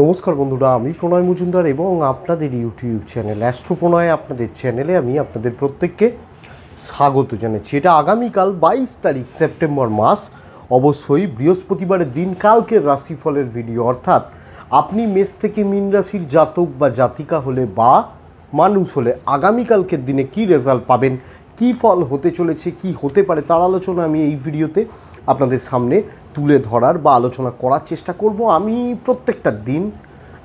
নমস্কার বন্ধুরা আমি প্রণয় মজুমদার এবং আপনাদের ইউটিউব চ্যানেল অ্যাস্ট্রো প্রণয় আপনাদের চ্যানেলে আমি আপনাদের প্রত্যেককে স্বাগত জানাচ্ছি এটা আগামীকাল বাইশ তারিখ সেপ্টেম্বর মাস অবশ্যই বৃহস্পতিবারের দিন কালকের রাশিফলের ভিডিও অর্থাৎ আপনি মেষ থেকে মীন রাশির জাতক বা জাতিকা হলে বা মানুষ হলে আগামীকালকের দিনে কি রেজাল্ট পাবেন কি ফল হতে চলেছে কি হতে পারে তার আলোচনা আমি এই ভিডিওতে আপনাদের সামনে তুলে ধরার বা আলোচনা করার চেষ্টা করব আমি প্রত্যেকটা দিন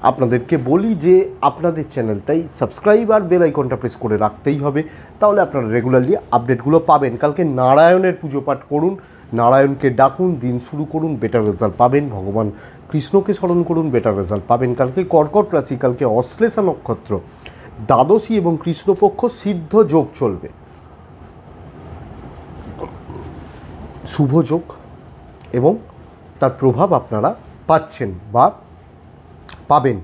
আপনাদেরকে বলি যে আপনাদের চ্যানেল তাই সাবস্ক্রাইব আর বেল আইকনটা প্রেস করে রাখতেই হবে তাহলে আপনারা রেগুলারলি আপডেটগুলো পাবেন কালকে নারায়ণের পুজো পাঠ করুন নারায়ণকে ডাকুন দিন শুরু করুন বেটার রেজাল্ট পাবেন ভগবান কৃষ্ণকে স্মরণ করুন বেটার রেজাল্ট পাবেন কালকে কর্কট রাশি কালকে অশ্লেষা নক্ষত্র দ্বাদশী এবং কৃষ্ণপক্ষ সিদ্ধ যোগ চলবে শুভ যোগ এবং তার প্রভাব আপনারা পাচ্ছেন বা পাবেন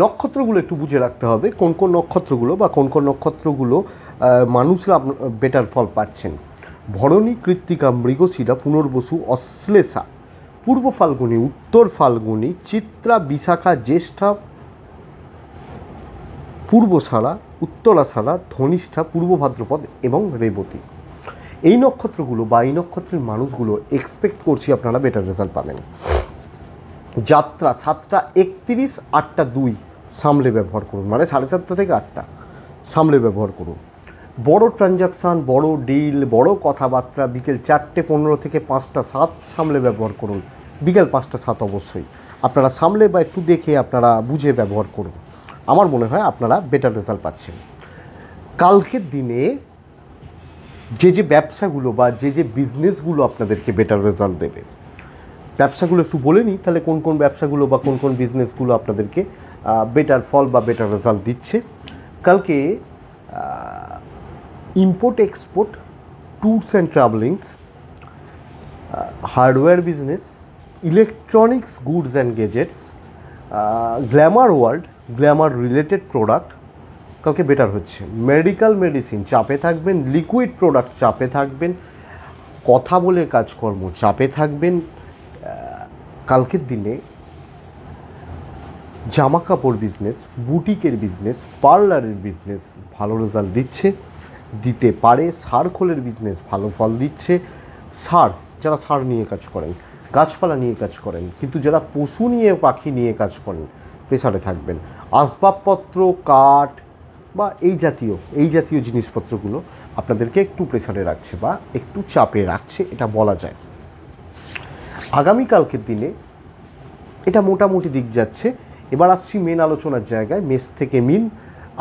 নক্ষত্রগুলো একটু বুঝে রাখতে হবে কোন কোন নক্ষত্রগুলো বা কোন কোন নক্ষত্রগুলো মানুষরা বেটার ফল পাচ্ছেন ভরণী কৃত্তিকা মৃগশিরা পুনর্বসু অশ্লেষা পূর্ব ফাল্গুনি উত্তর ফাল্গুনি চিত্রা বিশাখা জ্যেষ্ঠা পূর্বসারা উত্তরাসারা ধনিষ্ঠা পূর্ব ভাদ্রপদ এবং রেবতী এই নক্ষত্রগুলো বা এই নক্ষত্রের মানুষগুলো এক্সপেক্ট করছি আপনারা বেটার রেজাল্ট পাবেন যাত্রা সাতটা একত্রিশ আটটা দুই সামলে ব্যবহার করুন মানে সাড়ে সাতটা থেকে আটটা সামলে ব্যবহার করুন বড় ট্রানজাকশান বড় ডিল বড় কথাবার্তা বিকেল চারটে পনেরো থেকে পাঁচটা সাত সামলে ব্যবহার করুন বিকেল পাঁচটা সাত অবশ্যই আপনারা সামলে বা একটু দেখে আপনারা বুঝে ব্যবহার করুন আমার মনে হয় আপনারা বেটার রেজাল্ট পাচ্ছেন কালকের দিনে যে যে ব্যবসাগুলো বা যে যে বিজনেসগুলো আপনাদেরকে বেটার রেজাল্ট দেবে ব্যবসাগুলো একটু বলে নিই তাহলে কোন কোন ব্যবসাগুলো বা কোন কোন বিজনেসগুলো আপনাদেরকে বেটার ফল বা বেটার রেজাল্ট দিচ্ছে কালকে import export tours and travelings hardware business electronics goods and gadgets glamour world glamour related product কালকে বেটার হচ্ছে মেডিকেল মেডিসিন চাপে থাকবেন লিকুইড প্রোডাক্ট চাপে থাকবেন কথা বলে কাজকর্ম চাপে থাকবেন কালকের দিনে জামা কাপড় বিজনেস বুটিকের বিজনেস পার্লারের বিজনেস ভালো রেজাল্ট দিচ্ছে দিতে পারে সারখোলের বিজনেস ভালো ফল দিচ্ছে সার যারা সার নিয়ে কাজ করেন গাছপালা নিয়ে কাজ করেন কিন্তু যারা পশু নিয়ে পাখি নিয়ে কাজ করেন প্রেসারে থাকবেন আসবাবপত্র কাঠ বা এই জাতীয় এই জাতীয় জিনিসপত্রগুলো আপনাদেরকে একটু প্রেসারে রাখছে বা একটু চাপে রাখছে এটা বলা যায় আগামীকালকের দিনে এটা মোটামুটি দিক যাচ্ছে এবার আসছি মেন আলোচনার জায়গায় মেস থেকে মিন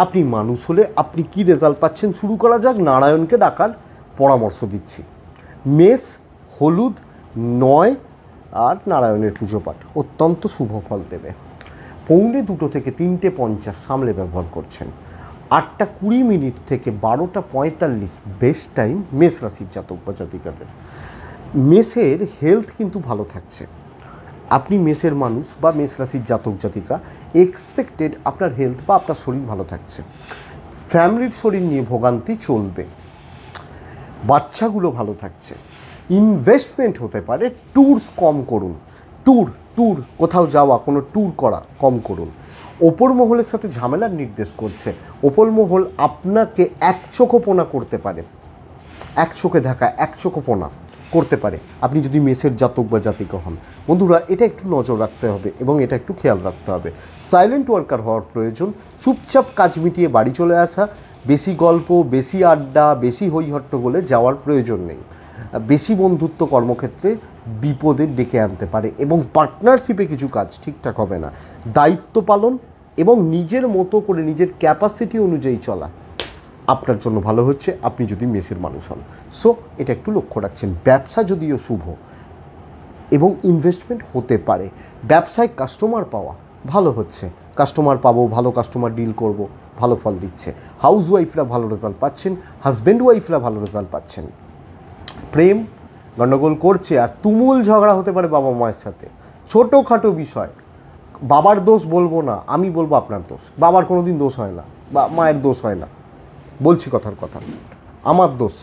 আপনি মানুষ হলে আপনি কি রেজাল্ট পাচ্ছেন শুরু করা যাক নারায়ণকে ডাকার পরামর্শ দিচ্ছি মেস হলুদ নয় আর নারায়ণের পুজো পাঠ অত্যন্ত শুভ ফল দেবে পৌনে দুটো থেকে তিনটে পঞ্চাশ সামলে ব্যবহার করছেন আটটা কুড়ি মিনিট থেকে বারোটা পঁয়তাল্লিশ বেস্ট টাইম মেষ রাশির জাতক বা জাতিকাদের মেষের হেলথ কিন্তু ভালো থাকছে আপনি মেষের মানুষ বা মেষ রাশির জাতক জাতিকা এক্সপেক্টেড আপনার হেলথ বা আপনার শরীর ভালো থাকছে ফ্যামিলির শরীর নিয়ে ভোগান্তি চলবে বাচ্চাগুলো ভালো থাকছে ইনভেস্টমেন্ট হতে পারে ট্যুরস কম করুন ট্যুর ট্যুর কোথাও যাওয়া কোনো ট্যুর করা কম করুন ওপর মহলের সাথে ঝামেলার নির্দেশ করছে ওপর মহল আপনাকে এক চোখোপোনা করতে পারে এক চোখে দেখা এক চোখোপোনা করতে পারে আপনি যদি মেসের জাতক বা জাতিক হন বন্ধুরা এটা একটু নজর রাখতে হবে এবং এটা একটু খেয়াল রাখতে হবে সাইলেন্ট ওয়ার্কার হওয়ার প্রয়োজন চুপচাপ কাজ মিটিয়ে বাড়ি চলে আসা বেশি গল্প বেশি আড্ডা বেশি বলে যাওয়ার প্রয়োজন নেই বেশি বন্ধুত্ব কর্মক্ষেত্রে বিপদে ডেকে আনতে পারে এবং পার্টনারশিপে কিছু কাজ ঠিকঠাক হবে না দায়িত্ব পালন এবং নিজের মতো করে নিজের ক্যাপাসিটি অনুযায়ী চলা আপনার জন্য ভালো হচ্ছে আপনি যদি মেসের মানুষ হন সো এটা একটু লক্ষ্য রাখছেন ব্যবসা যদিও শুভ এবং ইনভেস্টমেন্ট হতে পারে ব্যবসায় কাস্টমার পাওয়া ভালো হচ্ছে কাস্টমার পাবো ভালো কাস্টমার ডিল করব ভালো ফল দিচ্ছে হাউস ওয়াইফরা ভালো রেজাল্ট পাচ্ছেন হাজব্যান্ড ওয়াইফরা ভালো রেজাল্ট পাচ্ছেন প্রেম গণ্ডগোল করছে আর তুমুল ঝগড়া হতে পারে বাবা মায়ের সাথে ছোটোখাটো বিষয় বাবার দোষ বলবো না আমি বলবো আপনার দোষ বাবার কোনো দিন দোষ হয় না বা মায়ের দোষ হয় না বলছি কথার কথা আমার দোষ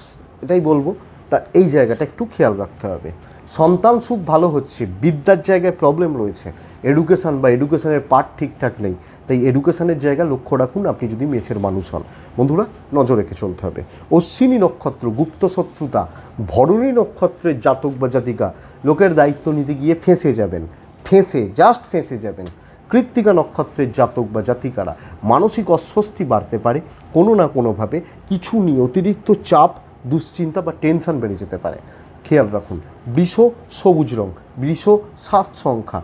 এটাই বলবো তার এই জায়গাটা একটু খেয়াল রাখতে হবে সন্তান সুখ ভালো হচ্ছে বিদ্যার জায়গায় প্রবলেম রয়েছে এডুকেশান বা এডুকেশানের পার্ট ঠিকঠাক নেই তাই এডুকেশানের জায়গা লক্ষ্য রাখুন আপনি যদি মেসের মানুষ হন বন্ধুরা নজর রেখে চলতে হবে অশ্বিনী নক্ষত্র গুপ্ত শত্রুতা ভরণী নক্ষত্রের জাতক বা জাতিকা লোকের দায়িত্ব নিতে গিয়ে ফেঁসে যাবেন ফেঁসে জাস্ট ফেঁসে যাবেন কৃত্তিকা নক্ষত্রের জাতক বা জাতিকারা মানসিক অস্বস্তি বাড়তে পারে কোনো না কোনোভাবে কিছু নিয়ে অতিরিক্ত চাপ দুশ্চিন্তা বা টেনশন বেড়ে যেতে পারে খেয়াল রাখুন বৃষ সবুজ রং বৃষ সাত সংখ্যা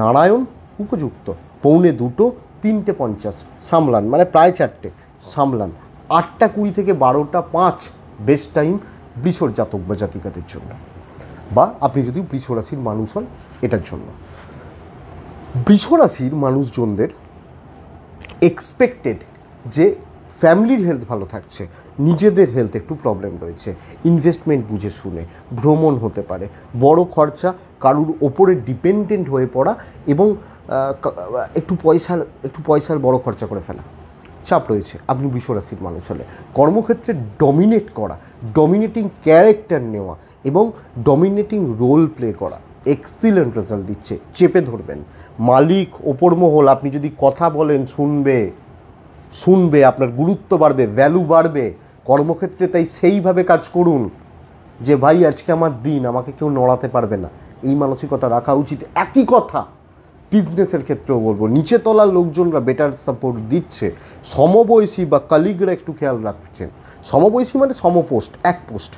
নারায়ণ উপযুক্ত পৌনে দুটো তিনটে পঞ্চাশ সামলান মানে প্রায় চারটে সামলান আটটা কুড়ি থেকে বারোটা পাঁচ বেস্ট টাইম বৃষর জাতক বা জাতিকাদের জন্য বা আপনি যদি বৃষরাশির মানুষ হন এটার জন্য বৃষরাশির মানুষজনদের এক্সপেক্টেড যে ফ্যামিলির হেলথ ভালো থাকছে নিজেদের হেলথ একটু প্রবলেম রয়েছে ইনভেস্টমেন্ট বুঝে শুনে ভ্রমণ হতে পারে বড় খরচা কারুর ওপরে ডিপেন্ডেন্ট হয়ে পড়া এবং একটু পয়সার একটু পয়সার বড় খরচা করে ফেলা চাপ রয়েছে আপনি বিশ্বরাশির মানুষ হলে কর্মক্ষেত্রে ডমিনেট করা ডমিনেটিং ক্যারেক্টার নেওয়া এবং ডমিনেটিং রোল প্লে করা এক্সিলেন্ট রেজাল্ট দিচ্ছে চেপে ধরবেন মালিক ওপর মহল আপনি যদি কথা বলেন শুনবে শুনবে আপনার গুরুত্ব বাড়বে ভ্যালু বাড়বে কর্মক্ষেত্রে তাই সেইভাবে কাজ করুন যে ভাই আজকে আমার দিন আমাকে কেউ নড়াতে পারবে না এই মানসিকতা রাখা উচিত একই কথা বিজনেসের ক্ষেত্রেও বলবো নিচে তলার লোকজনরা বেটার সাপোর্ট দিচ্ছে সমবয়সী বা কালিগরা একটু খেয়াল রাখছেন সমবয়সী মানে সমপোস্ট এক পোস্ট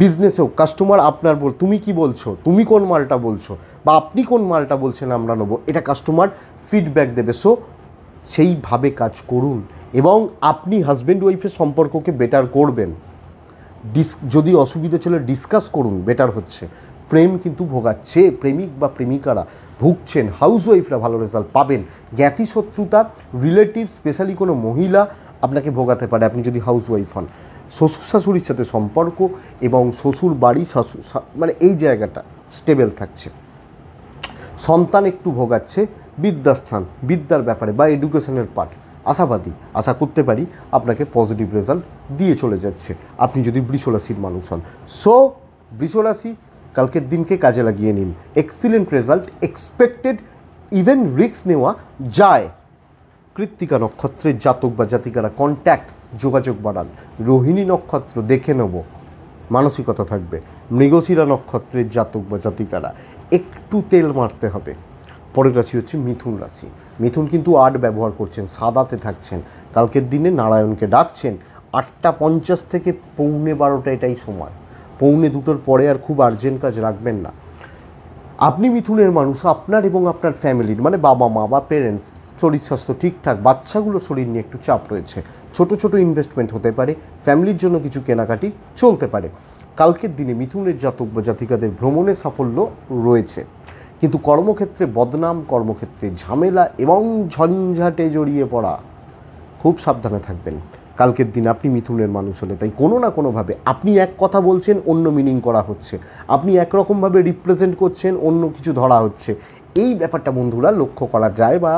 বিজনেসেও কাস্টমার আপনার বল তুমি কি বলছো তুমি কোন মালটা বলছো বা আপনি কোন মালটা বলছেন আমরা নেবো এটা কাস্টমার ফিডব্যাক দেবে সো সেইভাবে কাজ করুন এবং আপনি হাজব্যান্ড ওয়াইফের সম্পর্ককে বেটার করবেন ডিস যদি অসুবিধা চলে ডিসকাস করুন বেটার হচ্ছে প্রেম কিন্তু ভোগাচ্ছে প্রেমিক বা প্রেমিকারা ভুগছেন ওয়াইফরা ভালো রেজাল্ট পাবেন জ্ঞাতি শত্রুতা রিলেটিভ স্পেশালি কোনো মহিলা আপনাকে ভোগাতে পারে আপনি যদি ওয়াইফ হন শ্বশুর শাশুড়ির সাথে সম্পর্ক এবং শ্বশুর বাড়ি শাশু মানে এই জায়গাটা স্টেবেল থাকছে সন্তান একটু ভোগাচ্ছে বিদ্যাস্থান বিদ্যার ব্যাপারে বা এডুকেশনের পার্ট আশাবাদী আশা করতে পারি আপনাকে পজিটিভ রেজাল্ট দিয়ে চলে যাচ্ছে আপনি যদি বৃষরাশির মানুষ হন সো বৃষরাশি কালকের দিনকে কাজে লাগিয়ে নিন excellent result expected even risk নেওয়া যায় কৃত্তিকা নক্ষত্রের জাতক বা জাতিকারা কন্ট্যাক্ট যোগাযোগ বাড়ান রোহিণী নক্ষত্র দেখে নেব মানসিকতা থাকবে মৃগশিরা নক্ষত্রের জাতক বা জাতিকারা একটু তেল মারতে হবে পরের রাশি হচ্ছে মিথুন রাশি মিথুন কিন্তু আট ব্যবহার করছেন সাদাতে থাকছেন কালকের দিনে নারায়ণকে ডাকছেন আটটা পঞ্চাশ থেকে পৌনে বারোটা এটাই সময় পৌনে দুটোর পরে আর খুব আর্জেন্ট কাজ রাখবেন না আপনি মিথুনের মানুষ আপনার এবং আপনার ফ্যামিলির মানে বাবা মা বা পেরেন্টস শরীর স্বাস্থ্য ঠিকঠাক বাচ্চাগুলো শরীর নিয়ে একটু চাপ রয়েছে ছোট ছোট ইনভেস্টমেন্ট হতে পারে ফ্যামিলির জন্য কিছু কেনাকাটি চলতে পারে কালকের দিনে মিথুনের জাতক বা জাতিকাদের ভ্রমণে সাফল্য রয়েছে কিন্তু কর্মক্ষেত্রে বদনাম কর্মক্ষেত্রে ঝামেলা এবং ঝঞ্ঝাটে জড়িয়ে পড়া খুব সাবধানে থাকবেন কালকের দিন আপনি মিথুনের মানুষ হলে তাই কোনো না কোনোভাবে আপনি এক কথা বলছেন অন্য মিনিং করা হচ্ছে আপনি একরকমভাবে রিপ্রেজেন্ট করছেন অন্য কিছু ধরা হচ্ছে এই ব্যাপারটা বন্ধুরা লক্ষ্য করা যায় বা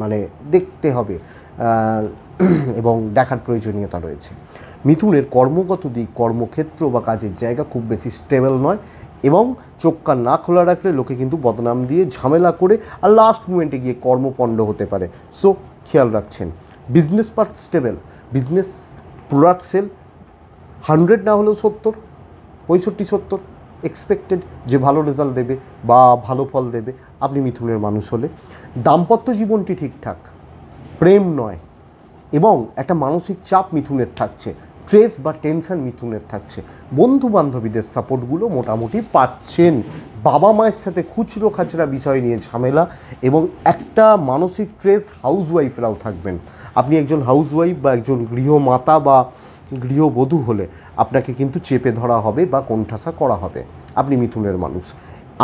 মানে দেখতে হবে এবং দেখার প্রয়োজনীয়তা রয়েছে মিথুনের কর্মগত দিক কর্মক্ষেত্র বা কাজের জায়গা খুব বেশি স্টেবল নয় এবং চোখ কান না খোলা রাখলে লোকে কিন্তু বদনাম দিয়ে ঝামেলা করে আর লাস্ট মুমেন্টে গিয়ে কর্মপণ্ড হতে পারে সো খেয়াল রাখছেন business part stable business product sell hundred না হলেও সত্তর পঁয়ষট্টি সত্তর এক্সপেক্টেড যে ভালো রেজাল্ট দেবে বা ভালো ফল দেবে আপনি মিথুনের মানুষ হলে দাম্পত্য জীবনটি ঠিকঠাক প্রেম নয় এবং একটা মানসিক চাপ মিথুনের থাকছে স্ট্রেস বা টেনশন মিথুনের থাকছে বন্ধু বান্ধবীদের সাপোর্টগুলো মোটামুটি পাচ্ছেন বাবা মায়ের সাথে খুচরো খাচরা বিষয় নিয়ে ঝামেলা এবং একটা মানসিক স্ট্রেস হাউসওয়াইফরাও থাকবেন আপনি একজন হাউসওয়াইফ বা একজন গৃহমাতা বা গৃহবধূ হলে আপনাকে কিন্তু চেপে ধরা হবে বা কোণঠাসা করা হবে আপনি মিথুনের মানুষ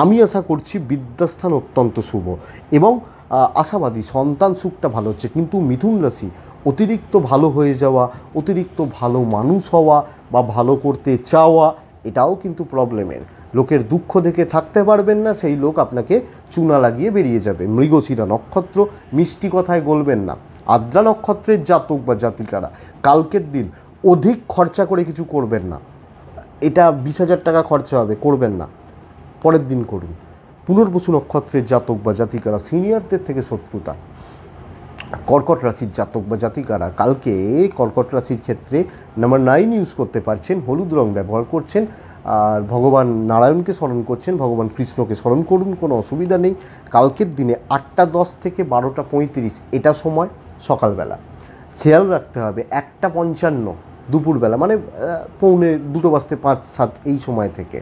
আমি আশা করছি বিদ্যাস্থান অত্যন্ত শুভ এবং আশাবাদী সন্তান সুখটা ভালো হচ্ছে কিন্তু মিথুন রাশি অতিরিক্ত ভালো হয়ে যাওয়া অতিরিক্ত ভালো মানুষ হওয়া বা ভালো করতে চাওয়া এটাও কিন্তু প্রবলেমের লোকের দুঃখ দেখে থাকতে পারবেন না সেই লোক আপনাকে চুনা লাগিয়ে বেরিয়ে যাবে মৃগশিরা নক্ষত্র মিষ্টি কথায় গলবেন না আদ্রা নক্ষত্রের জাতক বা জাতিকারা কালকের দিন অধিক খরচা করে কিছু করবেন না এটা বিশ হাজার টাকা খরচা হবে করবেন না পরের দিন করুন পুনর্বসু নক্ষত্রের জাতক বা জাতিকারা সিনিয়রদের থেকে শত্রুতা কর্কট রাশির জাতক বা জাতিকারা কালকে কর্কট রাশির ক্ষেত্রে নাম্বার নাইন ইউজ করতে পারছেন হলুদ রং ব্যবহার করছেন আর ভগবান নারায়ণকে স্মরণ করছেন ভগবান কৃষ্ণকে স্মরণ করুন কোনো অসুবিধা নেই কালকের দিনে আটটা দশ থেকে বারোটা পঁয়ত্রিশ এটা সময় সকালবেলা খেয়াল রাখতে হবে একটা পঞ্চান্ন দুপুরবেলা মানে পৌনে দুটো বাজতে পাঁচ সাত এই সময় থেকে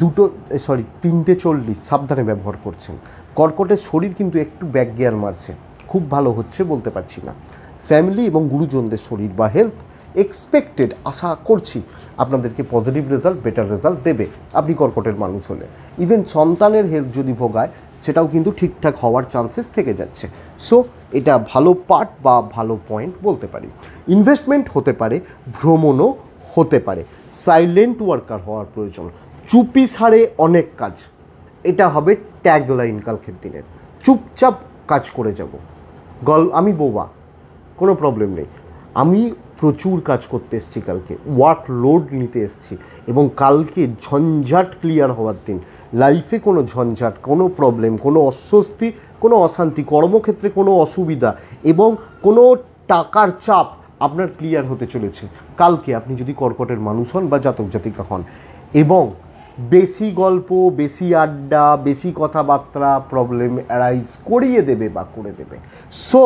দুটো সরি তিনটে চল্লিশ সাবধানে ব্যবহার করছেন কর্কটের শরীর কিন্তু একটু ব্যাক গিয়ার মারছে খুব ভালো হচ্ছে বলতে পারছি না ফ্যামিলি এবং গুরুজনদের শরীর বা হেলথ এক্সপেক্টেড আশা করছি আপনাদেরকে পজিটিভ রেজাল্ট বেটার রেজাল্ট দেবে আপনি কর্কটের মানুষ হলে ইভেন সন্তানের হেলথ যদি ভোগায় সেটাও কিন্তু ঠিকঠাক হওয়ার চান্সেস থেকে যাচ্ছে সো এটা ভালো পার্ট বা ভালো পয়েন্ট বলতে পারি ইনভেস্টমেন্ট হতে পারে ভ্রমণও হতে পারে সাইলেন্ট ওয়ার্কার হওয়ার প্রয়োজন চুপি সারে অনেক কাজ এটা হবে ট্যাগলাইন কালকের দিনের চুপচাপ কাজ করে যাব গল আমি বোবা কোনো প্রবলেম নেই আমি প্রচুর কাজ করতে এসেছি কালকে ওয়ার্ক লোড নিতে এসেছি এবং কালকে ঝঞ্ঝাট ক্লিয়ার হওয়ার দিন লাইফে কোনো ঝঞ্ঝাট কোনো প্রবলেম কোনো অস্বস্তি কোনো অশান্তি কর্মক্ষেত্রে কোনো অসুবিধা এবং কোনো টাকার চাপ আপনার ক্লিয়ার হতে চলেছে কালকে আপনি যদি কর্কটের মানুষ হন বা জাতক জাতিকা হন এবং বেশি গল্প বেশি আড্ডা বেশি কথাবার্তা প্রবলেম অ্যারাইজ করিয়ে দেবে বা করে দেবে সো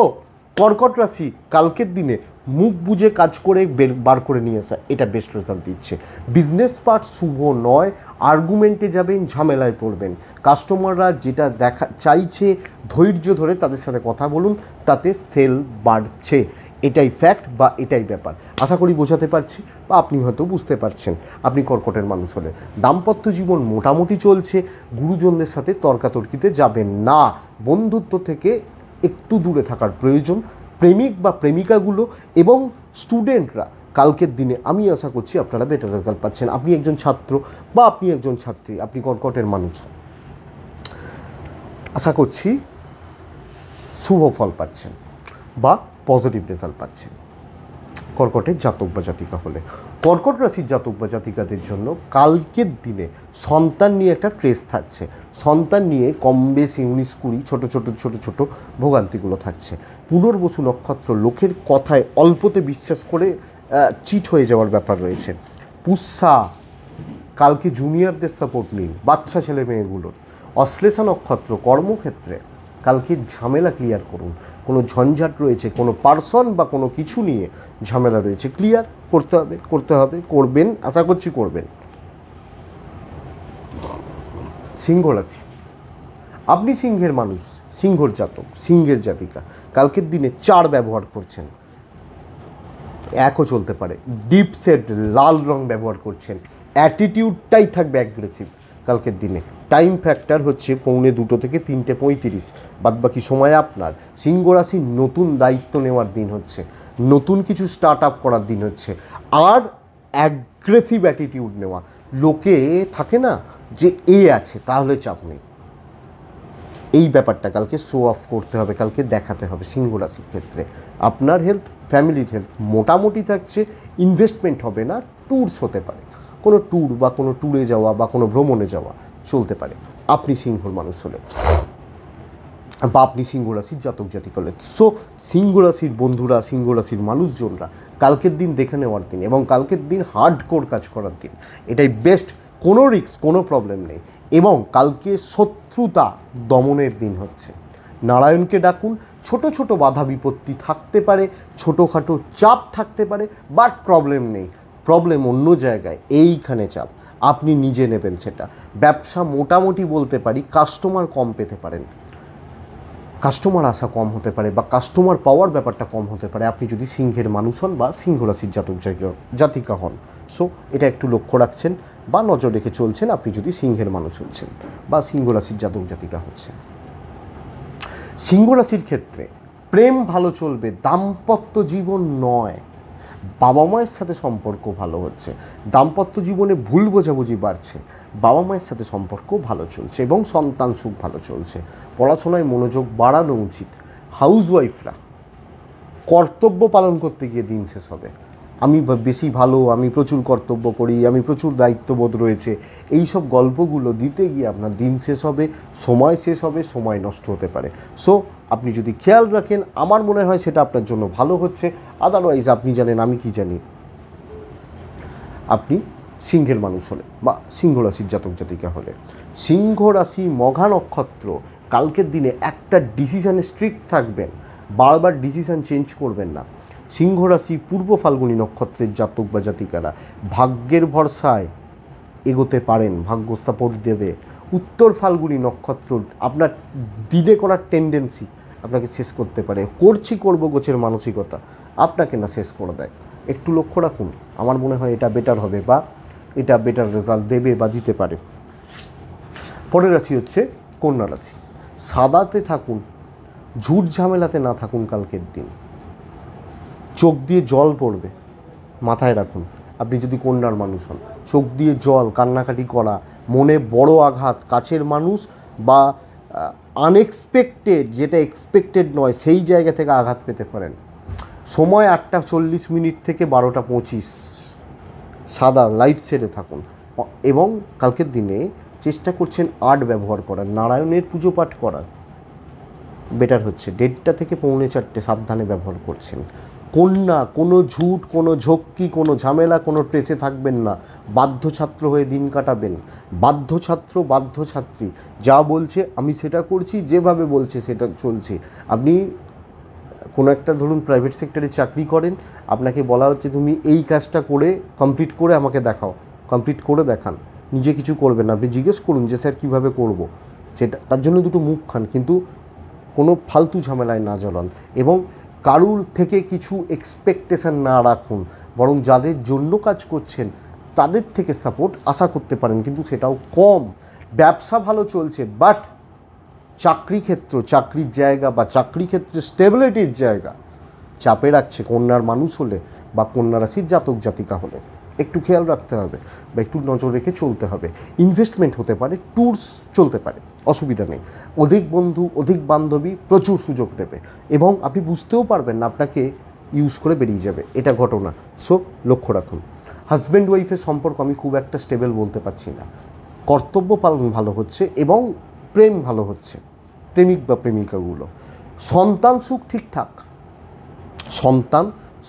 কর্কট রাশি কালকের দিনে মুখ বুঝে কাজ করে বার করে নিয়ে আসা এটা বেস্ট রেজাল্ট দিচ্ছে বিজনেস পার্ট শুভ নয় আর্গুমেন্টে যাবেন ঝামেলায় পড়বেন কাস্টমাররা যেটা দেখা চাইছে ধৈর্য ধরে তাদের সাথে কথা বলুন তাতে সেল বাড়ছে এটাই ফ্যাক্ট বা এটাই ব্যাপার আশা করি বোঝাতে পারছি বা আপনি হয়তো বুঝতে পারছেন আপনি কর্কটের মানুষ হলে দাম্পত্য জীবন মোটামুটি চলছে গুরুজনদের সাথে তর্কাতর্কিতে যাবেন না বন্ধুত্ব থেকে একটু দূরে থাকার প্রয়োজন প্রেমিক বা প্রেমিকাগুলো এবং স্টুডেন্টরা কালকের দিনে আমি আশা করছি আপনারা বেটার রেজাল্ট পাচ্ছেন আপনি একজন ছাত্র বা আপনি একজন ছাত্রী আপনি কর্কটের মানুষ আশা করছি শুভ ফল পাচ্ছেন বা পজিটিভ রেজাল্ট পাচ্ছেন কর্কটের জাতক বা জাতিকা হলে কর্কট রাশির জাতক বা জাতিকাদের জন্য কালকের দিনে সন্তান নিয়ে একটা ট্রেস থাকছে সন্তান নিয়ে কম বেশি উনিশ কুড়ি ছোটো ছোটো ছোটো ছোটো ভোগান্তিগুলো থাকছে পুনর্বসু নক্ষত্র লোকের কথায় অল্পতে বিশ্বাস করে চিট হয়ে যাওয়ার ব্যাপার রয়েছে পুষা কালকে জুনিয়রদের সাপোর্ট নিন বাচ্চা ছেলে মেয়েগুলোর অশ্লেষা নক্ষত্র কর্মক্ষেত্রে কালকে ঝামেলা ক্লিয়ার করুন কোনো ঝঞ্ঝাট রয়েছে কোনো পার্সন বা কোনো কিছু নিয়ে ঝামেলা রয়েছে ক্লিয়ার করতে হবে করতে হবে করবেন আশা করছি করবেন সিংহ রাশি আপনি সিংহের মানুষ সিংহর জাতক সিংহের জাতিকা কালকের দিনে চার ব্যবহার করছেন একও চলতে পারে ডিপ সেট লাল রং ব্যবহার করছেন অ্যাটিটিউডটাই থাকবে অ্যাগ্রেসিভ কালকের দিনে টাইম ফ্যাক্টর হচ্ছে পৌনে দুটো থেকে তিনটে পঁয়ত্রিশ বাদবাকি সময় আপনার সিংহ নতুন দায়িত্ব নেওয়ার দিন হচ্ছে নতুন কিছু স্টার্ট আপ করার দিন হচ্ছে আর অ্যাগ্রেসিভ অ্যাটিটিউড নেওয়া লোকে থাকে না যে এ আছে তাহলে চাপ নেই এই ব্যাপারটা কালকে শো অফ করতে হবে কালকে দেখাতে হবে সিংহ রাশির ক্ষেত্রে আপনার হেলথ ফ্যামিলির হেলথ মোটামুটি থাকছে ইনভেস্টমেন্ট হবে না ট্যুরস হতে পারে কোনো ট্যুর বা কোনো ট্যুরে যাওয়া বা কোনো ভ্রমণে যাওয়া চলতে পারে আপনি সিংহর মানুষ হলে বা আপনি সিংহ রাশির জাতক জাতি করলে সো সিংহ রাশির বন্ধুরা সিংহ রাশির মানুষজনরা কালকের দিন দেখে নেওয়ার দিন এবং কালকের দিন হার্ড কোর কাজ করার দিন এটাই বেস্ট কোনো রিক্স কোনো প্রবলেম নেই এবং কালকে শত্রুতা দমনের দিন হচ্ছে নারায়ণকে ডাকুন ছোট ছোট বাধা বিপত্তি থাকতে পারে ছোটোখাটো চাপ থাকতে পারে বাট প্রবলেম নেই প্রবলেম অন্য জায়গায় এইখানে চাপ আপনি নিজে নেবেন সেটা ব্যবসা মোটামুটি বলতে পারি কাস্টমার কম পেতে পারেন কাস্টমার আসা কম হতে পারে বা কাস্টমার পাওয়ার ব্যাপারটা কম হতে পারে আপনি যদি সিংহের মানুষ হন বা সিংহ রাশির জাতক জাতিকা হন সো এটা একটু লক্ষ্য রাখছেন বা নজর রেখে চলছেন আপনি যদি সিংহের মানুষ হচ্ছেন বা সিংহ রাশির জাতক জাতিকা হচ্ছেন সিংহ রাশির ক্ষেত্রে প্রেম ভালো চলবে দাম্পত্য জীবন নয় বাবা মায়ের সাথে সম্পর্ক ভালো হচ্ছে দাম্পত্য জীবনে ভুল বোঝাবুঝি বাড়ছে বাবা মায়ের সাথে সম্পর্ক ভালো চলছে এবং সন্তান সুখ ভালো চলছে পড়াশোনায় মনোযোগ বাড়ানো উচিত হাউসওয়াইফরা কর্তব্য পালন করতে গিয়ে দিন শেষ হবে আমি বেশি ভালো আমি প্রচুর কর্তব্য করি আমি প্রচুর দায়িত্ববোধ রয়েছে এই সব গল্পগুলো দিতে গিয়ে আপনার দিন শেষ হবে সময় শেষ হবে সময় নষ্ট হতে পারে সো আপনি যদি খেয়াল রাখেন আমার মনে হয় সেটা আপনার জন্য ভালো হচ্ছে আদারওয়াইজ আপনি জানেন আমি কি জানি আপনি সিংহের মানুষ হলে বা সিংহ রাশির জাতক জাতিকা হলে সিংহ রাশি মঘা নক্ষত্র কালকের দিনে একটা ডিসিশানে স্ট্রিক্ট থাকবেন বারবার ডিসিশান চেঞ্জ করবেন না সিংহ রাশি পূর্ব ফাল্গুনী নক্ষত্রের জাতক বা জাতিকারা ভাগ্যের ভরসায় এগোতে পারেন ভাগ্য সাপোর্ট দেবে উত্তর ফাল্গুনি নক্ষত্র আপনার ডিলে করার টেন্ডেন্সি আপনাকে শেষ করতে পারে করছি করব গোছের মানসিকতা আপনাকে না শেষ করে দেয় একটু লক্ষ্য রাখুন আমার মনে হয় এটা বেটার হবে বা এটা বেটার রেজাল্ট দেবে বা দিতে পারে পরের রাশি হচ্ছে কন্যা রাশি সাদাতে থাকুন ঝুট ঝামেলাতে না থাকুন কালকের দিন চোখ দিয়ে জল পড়বে মাথায় রাখুন আপনি যদি কন্যার মানুষ হন চোখ দিয়ে জল কান্নাকাটি করা মনে বড় আঘাত কাছের মানুষ বা আনএক্সপেক্টেড যেটা এক্সপেক্টেড নয় সেই জায়গা থেকে আঘাত পেতে পারেন সময় আটটা চল্লিশ মিনিট থেকে বারোটা পঁচিশ সাদা লাইফ ছেড়ে থাকুন এবং কালকের দিনে চেষ্টা করছেন আর্ট ব্যবহার করার নারায়ণের পুজো পাঠ করার বেটার হচ্ছে দেড়টা থেকে পৌনে চারটে সাবধানে ব্যবহার করছেন কন্যা কোনো ঝুট কোনো ঝক্কি কোনো ঝামেলা কোনো ট্রেসে থাকবেন না বাধ্য ছাত্র হয়ে দিন কাটাবেন বাধ্য ছাত্র বাধ্য ছাত্রী যা বলছে আমি সেটা করছি যেভাবে বলছে সেটা চলছে আপনি কোনো একটা ধরুন প্রাইভেট সেক্টরে চাকরি করেন আপনাকে বলা হচ্ছে তুমি এই কাজটা করে কমপ্লিট করে আমাকে দেখাও কমপ্লিট করে দেখান নিজে কিছু করবেন না আপনি জিজ্ঞেস করুন যে স্যার কীভাবে করব। সেটা তার জন্য দুটো মুখ খান কিন্তু কোনো ফালতু ঝামেলায় না জ্বলান এবং কারুর থেকে কিছু এক্সপেকটেশান না রাখুন বরং যাদের জন্য কাজ করছেন তাদের থেকে সাপোর্ট আশা করতে পারেন কিন্তু সেটাও কম ব্যবসা ভালো চলছে বাট চাকরি ক্ষেত্র চাকরির জায়গা বা চাকরি ক্ষেত্রে স্টেবিলিটির জায়গা চাপে রাখছে কন্যার মানুষ হলে বা কন্যা রাশির জাতক জাতিকা হলে একটু খেয়াল রাখতে হবে বা একটু নজর রেখে চলতে হবে ইনভেস্টমেন্ট হতে পারে ট্যুরস চলতে পারে অসুবিধা নেই অধিক বন্ধু অধিক বান্ধবী প্রচুর সুযোগ দেবে এবং আপনি বুঝতেও পারবেন না আপনাকে ইউজ করে বেরিয়ে যাবে এটা ঘটনা সো লক্ষ্য রাখুন হাজব্যান্ড ওয়াইফের সম্পর্ক আমি খুব একটা স্টেবল বলতে পারছি না কর্তব্য পালন ভালো হচ্ছে এবং প্রেম ভালো হচ্ছে প্রেমিক বা প্রেমিকাগুলো সন্তান সুখ ঠিকঠাক সন্তান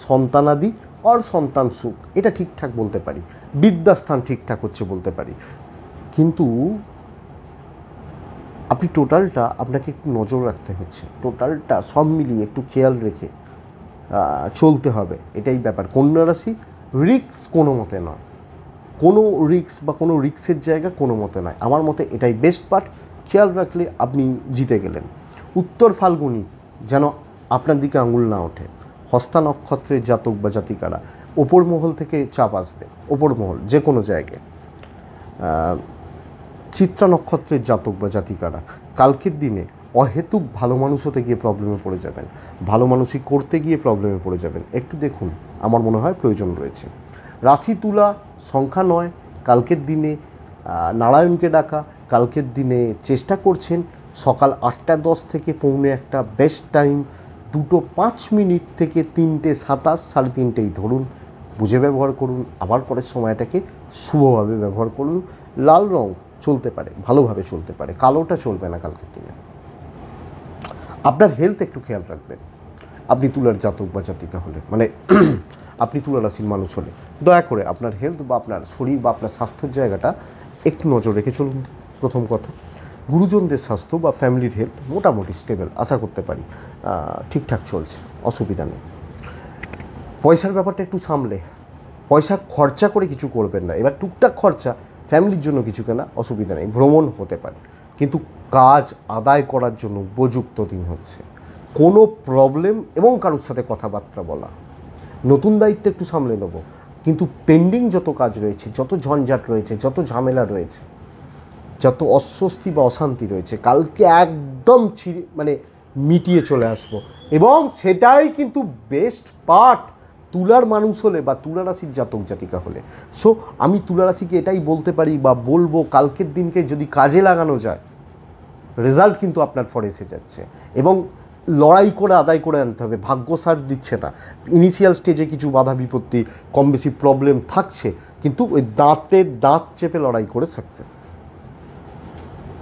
সন্তানাদি অর সন্তান সুখ এটা ঠিকঠাক বলতে পারি বিদ্যাস্থান ঠিকঠাক হচ্ছে বলতে পারি কিন্তু আপনি টোটালটা আপনাকে একটু নজর রাখতে হচ্ছে টোটালটা সব মিলিয়ে একটু খেয়াল রেখে চলতে হবে এটাই ব্যাপার কন্যা রাশি রিক্স কোনো মতে নয় কোনো রিক্স বা কোনো রিক্সের জায়গা কোনো মতে নয় আমার মতে এটাই বেস্ট পার্ট খেয়াল রাখলে আপনি জিতে গেলেন উত্তর ফাল্গুনি যেন আপনার দিকে আঙুল না ওঠে হস্তা নক্ষত্রের জাতক বা জাতিকারা ওপর মহল থেকে চাপ আসবে ওপর মহল যে কোনো জায়গায় চিত্রা নক্ষত্রের জাতক বা জাতিকারা কালকের দিনে অহেতুক ভালো মানুষ হতে গিয়ে প্রবলেমে পড়ে যাবেন ভালো মানুষই করতে গিয়ে প্রবলেমে পড়ে যাবেন একটু দেখুন আমার মনে হয় প্রয়োজন রয়েছে রাশি তুলা সংখ্যা নয় কালকের দিনে নারায়ণকে ডাকা কালকের দিনে চেষ্টা করছেন সকাল আটটা দশ থেকে পৌনে একটা বেস্ট টাইম দুটো পাঁচ মিনিট থেকে তিনটে সাতাশ সাড়ে তিনটেই ধরুন বুঝে ব্যবহার করুন আবার পরের সময়টাকে শুভভাবে ব্যবহার করুন লাল রং চলতে পারে ভালোভাবে চলতে পারে কালোটা চলবে না কালকের দিনে আপনার হেলথ একটু খেয়াল রাখবেন আপনি তুলার জাতক বা জাতিকা হলে মানে আপনি তুলা রাশির মানুষ হলে দয়া করে আপনার হেলথ বা আপনার শরীর বা আপনার স্বাস্থ্যের জায়গাটা একটু নজর রেখে চলুন প্রথম কথা গুরুজনদের স্বাস্থ্য বা ফ্যামিলির হেলথ মোটামুটি স্টেবল আশা করতে পারি ঠিকঠাক চলছে অসুবিধা নেই পয়সার ব্যাপারটা একটু সামলে পয়সা খরচা করে কিছু করবেন না এবার টুকটাক খরচা ফ্যামিলির জন্য কিছু কেনা অসুবিধা নেই ভ্রমণ হতে পারে কিন্তু কাজ আদায় করার জন্য উপযুক্ত দিন হচ্ছে কোনো প্রবলেম এবং কারোর সাথে কথাবার্তা বলা নতুন দায়িত্ব একটু সামলে নেব কিন্তু পেন্ডিং যত কাজ রয়েছে যত ঝঞ্ঝাট রয়েছে যত ঝামেলা রয়েছে যত অস্বস্তি বা অশান্তি রয়েছে কালকে একদম ছিঁড়ে মানে মিটিয়ে চলে আসব এবং সেটাই কিন্তু বেস্ট পার্ট তুলার মানুষ হলে বা তুলা রাশির জাতক জাতিকা হলে সো আমি তুলারাশিকে এটাই বলতে পারি বা বলবো কালকের দিনকে যদি কাজে লাগানো যায় রেজাল্ট কিন্তু আপনার ফরে এসে যাচ্ছে এবং লড়াই করে আদায় করে আনতে হবে ভাগ্য সার দিচ্ছে না ইনিশিয়াল স্টেজে কিছু বাধা বিপত্তি কম বেশি প্রবলেম থাকছে কিন্তু ওই দাঁতে দাঁত চেপে লড়াই করে সাকসেস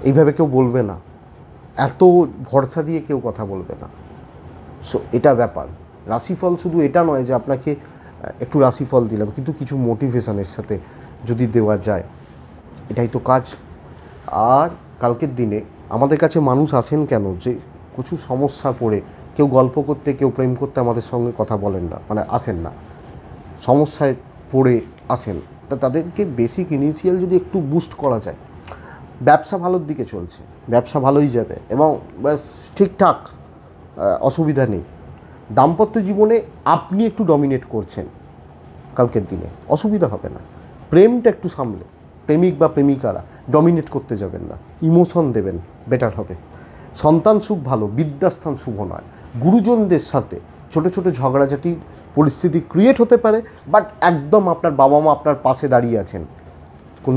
এইভাবে কেউ বলবে না এত ভরসা দিয়ে কেউ কথা বলবে না সো এটা ব্যাপার রাশিফল শুধু এটা নয় যে আপনাকে একটু রাশিফল দিলাম কিন্তু কিছু মোটিভেশনের সাথে যদি দেওয়া যায় এটাই তো কাজ আর কালকের দিনে আমাদের কাছে মানুষ আসেন কেন যে কিছু সমস্যা পড়ে কেউ গল্প করতে কেউ প্রেম করতে আমাদের সঙ্গে কথা বলেন না মানে আসেন না সমস্যায় পড়ে আসেন তা তাদেরকে বেসিক ইনিশিয়াল যদি একটু বুস্ট করা যায় ব্যবসা ভালোর দিকে চলছে ব্যবসা ভালোই যাবে এবং ব্যাস ঠিকঠাক অসুবিধা নেই দাম্পত্য জীবনে আপনি একটু ডমিনেট করছেন কালকের দিনে অসুবিধা হবে না প্রেমটা একটু সামলে প্রেমিক বা প্রেমিকারা ডমিনেট করতে যাবেন না ইমোশন দেবেন বেটার হবে সন্তান সুখ ভালো বিদ্যাস্থান শুভ নয় গুরুজনদের সাথে ছোট ছোটো ঝগড়াঝাটি পরিস্থিতি ক্রিয়েট হতে পারে বাট একদম আপনার বাবা মা আপনার পাশে দাঁড়িয়ে আছেন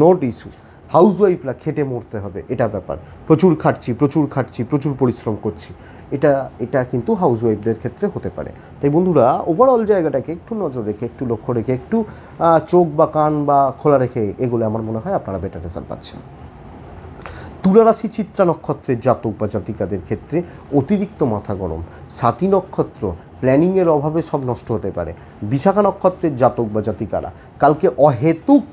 নোট ইস্যু হাউসওয়াইফরা খেটে মরতে হবে এটা ব্যাপার প্রচুর খাটছি প্রচুর খাটছি প্রচুর পরিশ্রম করছি এটা এটা কিন্তু হাউসওয়াইফদের ক্ষেত্রে হতে পারে তাই বন্ধুরা ওভারঅল জায়গাটাকে একটু নজর রেখে একটু লক্ষ্য রেখে একটু চোখ বা কান বা খোলা রেখে এগুলো আমার মনে হয় আপনারা বেটার রেজাল্ট পাচ্ছেন তুলারাশি চিত্রা নক্ষত্রের জাতক বা জাতিকাদের ক্ষেত্রে অতিরিক্ত মাথা গরম সাতি নক্ষত্র প্ল্যানিংয়ের অভাবে সব নষ্ট হতে পারে বিশাখা নক্ষত্রের জাতক বা জাতিকারা কালকে অহেতুক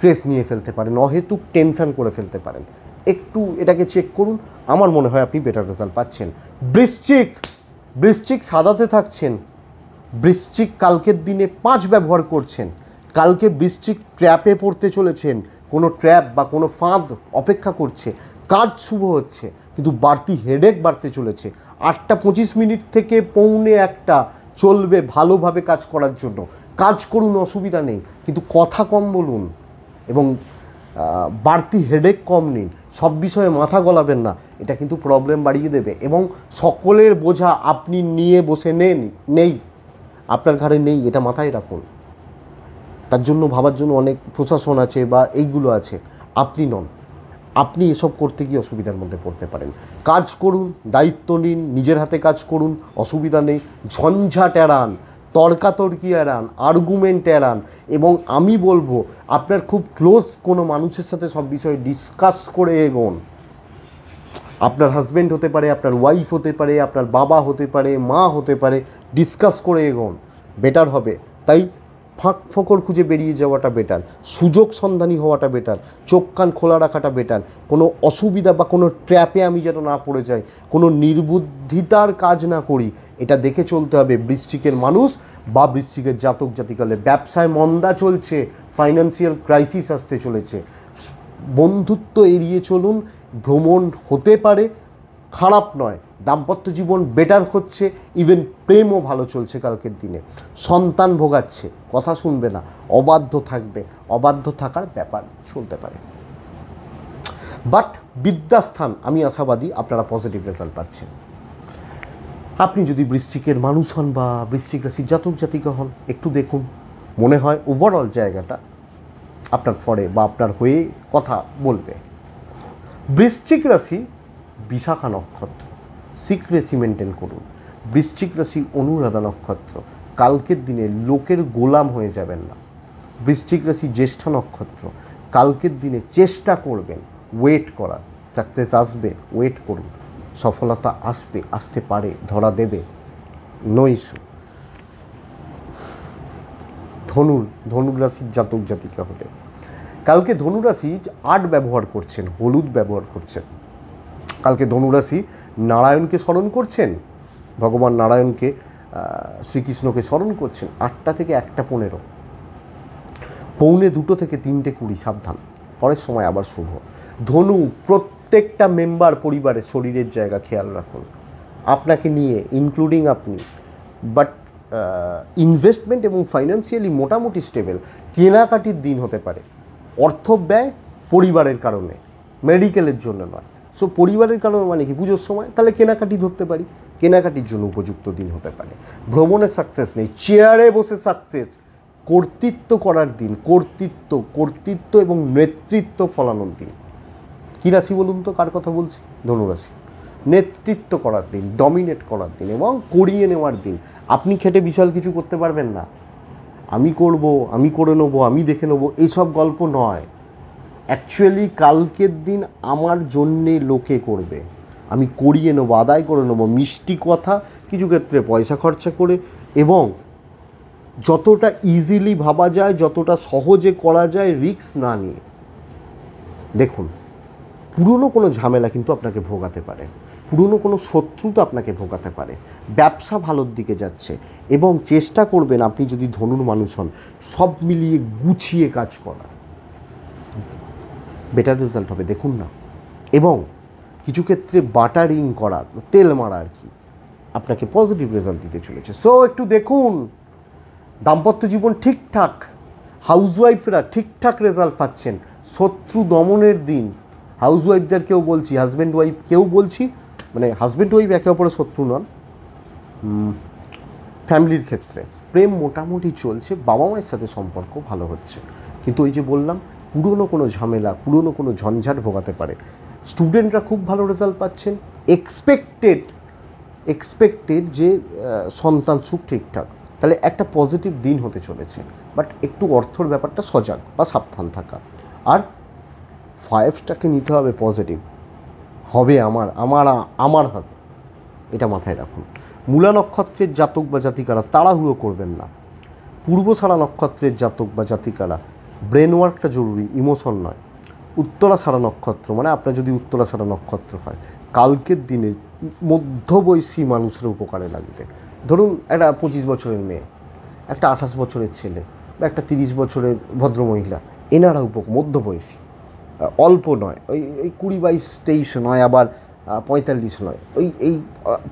স্ট্রেস নিয়ে ফেলতে পারেন অহেতুক টেনশান করে ফেলতে পারেন একটু এটাকে চেক করুন আমার মনে হয় আপনি বেটার রেজাল্ট পাচ্ছেন বৃশ্চিক বৃশ্চিক সাদাতে থাকছেন বৃশ্চিক কালকের দিনে পাঁচ ব্যবহার করছেন কালকে বৃশ্চিক ট্র্যাপে পড়তে চলেছেন কোনো ট্র্যাপ বা কোনো ফাঁদ অপেক্ষা করছে কাজ শুভ হচ্ছে কিন্তু বাড়তি হেডেক বাড়তে চলেছে আটটা পঁচিশ মিনিট থেকে পৌনে একটা চলবে ভালোভাবে কাজ করার জন্য কাজ করুন অসুবিধা নেই কিন্তু কথা কম বলুন এবং বাড়তি হেডেক কম নিন সব বিষয়ে মাথা গলাবেন না এটা কিন্তু প্রবলেম বাড়িয়ে দেবে এবং সকলের বোঝা আপনি নিয়ে বসে নেন নেই আপনার ঘাড়ে নেই এটা মাথায় রাখুন তার জন্য ভাবার জন্য অনেক প্রশাসন আছে বা এইগুলো আছে আপনি নন আপনি এসব করতে গিয়ে অসুবিধার মধ্যে পড়তে পারেন কাজ করুন দায়িত্ব নিন নিজের হাতে কাজ করুন অসুবিধা নেই ঝঞ্ঝাট এড়ান তর্কাতর্কি এড়ান আর্গুমেন্ট এড়ান এবং আমি বলবো আপনার খুব ক্লোজ কোনো মানুষের সাথে সব বিষয়ে ডিসকাস করে এগোন আপনার হাজব্যান্ড হতে পারে আপনার ওয়াইফ হতে পারে আপনার বাবা হতে পারে মা হতে পারে ডিসকাস করে এগোন বেটার হবে তাই ফাঁক ফকর খুঁজে বেরিয়ে যাওয়াটা বেটার সুযোগ সন্ধানী হওয়াটা বেটার চোখ কান খোলা রাখাটা বেটার কোনো অসুবিধা বা কোনো ট্র্যাপে আমি যেন না পড়ে যাই কোনো নির্বুদ্ধিতার কাজ না করি এটা দেখে চলতে হবে বৃশ্চিকের মানুষ বা বৃশ্চিকের জাতক জাতিকালে ব্যবসায় মন্দা চলছে ফাইন্যান্সিয়াল ক্রাইসিস আসতে চলেছে বন্ধুত্ব এড়িয়ে চলুন ভ্রমণ হতে পারে খারাপ নয় দাম্পত্য জীবন বেটার হচ্ছে ইভেন প্রেমও ভালো চলছে কালকের দিনে সন্তান ভোগাচ্ছে কথা শুনবে না অবাধ্য থাকবে অবাধ্য থাকার ব্যাপার চলতে পারে বাট বিদ্যাস্থান আমি আশাবাদী আপনারা পজিটিভ রেজাল্ট পাচ্ছেন আপনি যদি বৃশ্চিকের মানুষ হন বা বৃশ্চিক রাশি জাতক জাতিকা হন একটু দেখুন মনে হয় ওভারঅল জায়গাটা আপনার ফরে বা আপনার হয়ে কথা বলবে বৃশ্চিক রাশি বিশাখা নক্ষত্র সিক্রেসি মেনটেন করুন বৃশ্চিক রাশি অনুরাধা নক্ষত্র কালকের দিনে লোকের গোলাম হয়ে যাবেন না বৃশ্চিক রাশি জ্যেষ্ঠা নক্ষত্র কালকের দিনে চেষ্টা করবেন ওয়েট করার সাকসেস আসবে ওয়েট করুন সফলতা আসবে আসতে পারে ধরা দেবে নৈশ ধনুর ধনুরাশির জাতক জাতিকা হলে কালকে ধনুরাশি আট ব্যবহার করছেন হলুদ ব্যবহার করছেন কালকে ধনুরাশি নারায়ণকে স্মরণ করছেন ভগবান নারায়ণকে শ্রীকৃষ্ণকে স্মরণ করছেন আটটা থেকে একটা পনেরো পৌনে দুটো থেকে তিনটে কুড়ি সাবধান পরের সময় আবার শুভ ধনু প্রত্যেকটা মেম্বার পরিবারের শরীরের জায়গা খেয়াল রাখুন আপনাকে নিয়ে ইনক্লুডিং আপনি বাট ইনভেস্টমেন্ট এবং ফাইন্যান্সিয়ালি মোটামুটি স্টেবল কেনাকাটির দিন হতে পারে অর্থ ব্যয় পরিবারের কারণে মেডিকেলের জন্য নয় সো পরিবারের কারণ মানে কি পুজোর সময় তাহলে কেনাকাটি ধরতে পারি কেনাকাটির জন্য উপযুক্ত দিন হতে পারে ভ্রমণের সাকসেস নেই চেয়ারে বসে সাকসেস কর্তৃত্ব করার দিন কর্তৃত্ব কর্তৃত্ব এবং নেতৃত্ব ফলানোর দিন কী রাশি বলুন তো কার কথা বলছি ধনুরাশি নেতৃত্ব করার দিন ডমিনেট করার দিন এবং করিয়ে নেওয়ার দিন আপনি খেটে বিশাল কিছু করতে পারবেন না আমি করব আমি করে নেবো আমি দেখে নেবো এইসব গল্প নয় অ্যাকচুয়ালি কালকের দিন আমার জন্যে লোকে করবে আমি করিয়ে নেবো আদায় করে নেবো মিষ্টি কথা কিছু ক্ষেত্রে পয়সা খরচা করে এবং যতটা ইজিলি ভাবা যায় যতটা সহজে করা যায় রিক্স না নিয়ে দেখুন পুরনো কোনো ঝামেলা কিন্তু আপনাকে ভোগাতে পারে পুরনো কোনো শত্রুতা আপনাকে ভোগাতে পারে ব্যবসা ভালোর দিকে যাচ্ছে এবং চেষ্টা করবেন আপনি যদি ধনুর মানুষ হন সব মিলিয়ে গুছিয়ে কাজ করার বেটার রেজাল্ট হবে দেখুন না এবং কিছু ক্ষেত্রে বাটারিং করার তেল মারা আর কি আপনাকে পজিটিভ রেজাল্ট দিতে চলেছে সো একটু দেখুন দাম্পত্য জীবন ঠিকঠাক হাউসওয়াইফরা ঠিকঠাক রেজাল্ট পাচ্ছেন শত্রু দমনের দিন হাউসওয়াইফদের কেউ বলছি হাজব্যান্ড ওয়াইফ কেউ বলছি মানে হাজব্যান্ড ওয়াইফ একে অপরের শত্রু নন ফ্যামিলির ক্ষেত্রে প্রেম মোটামুটি চলছে বাবা মায়ের সাথে সম্পর্ক ভালো হচ্ছে কিন্তু ওই যে বললাম পুরনো কোনো ঝামেলা পুরনো কোনো ঝঞ্ঝাট ভোগাতে পারে স্টুডেন্টরা খুব ভালো রেজাল্ট পাচ্ছেন এক্সপেক্টেড এক্সপেক্টেড যে সন্তান সুখ ঠিকঠাক তাহলে একটা পজিটিভ দিন হতে চলেছে বাট একটু অর্থর ব্যাপারটা সজাগ বা সাবধান থাকা আর ফাইভটাকে নিতে হবে পজিটিভ হবে আমার আমার আমার হবে এটা মাথায় রাখুন মূলা নক্ষত্রের জাতক বা জাতিকারা তাড়াহুড়ো করবেন না পূর্বসারা নক্ষত্রের জাতক বা জাতিকারা ব্রেন ওয়ার্কটা জরুরি ইমোশন নয় উত্তরা ছাড়া নক্ষত্র মানে আপনার যদি উত্তরা ছাড়া নক্ষত্র হয় কালকের দিনে মধ্যবয়সী মানুষের উপকারে লাগবে ধরুন একটা পঁচিশ বছরের মেয়ে একটা আঠাশ বছরের ছেলে বা একটা তিরিশ বছরের ভদ্রমহিলা এনারা উপ মধ্যবয়সী অল্প নয় ওই ওই কুড়ি বাইশ তেইশ নয় আবার পঁয়তাল্লিশ নয় ওই এই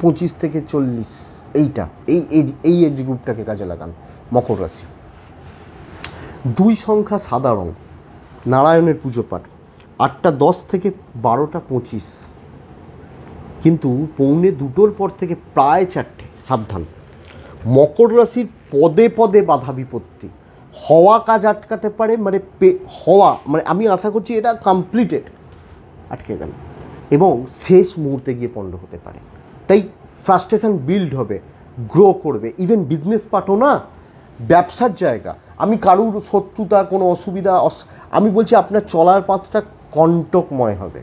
পঁচিশ থেকে চল্লিশ এইটা এই এজ এই এজ গ্রুপটাকে কাজে লাগান মকর রাশি দুই সংখ্যা সাদা রং নারায়ণের পুজো পাঠ আটটা দশ থেকে বারোটা পঁচিশ কিন্তু পৌনে দুটোর পর থেকে প্রায় চারটে সাবধান মকর রাশির পদে পদে বাধা বিপত্তি হওয়া কাজ আটকাতে পারে মানে পে হওয়া মানে আমি আশা করছি এটা কমপ্লিটেড আটকে গেল এবং শেষ মুহূর্তে গিয়ে পণ্ড হতে পারে তাই ফ্রাস্ট্রেশন বিল্ড হবে গ্রো করবে ইভেন বিজনেস পার্টও না ব্যবসার জায়গা আমি কারুর শত্রুতা কোনো অসুবিধা আমি বলছি আপনার চলার পথটা কণ্টকময় হবে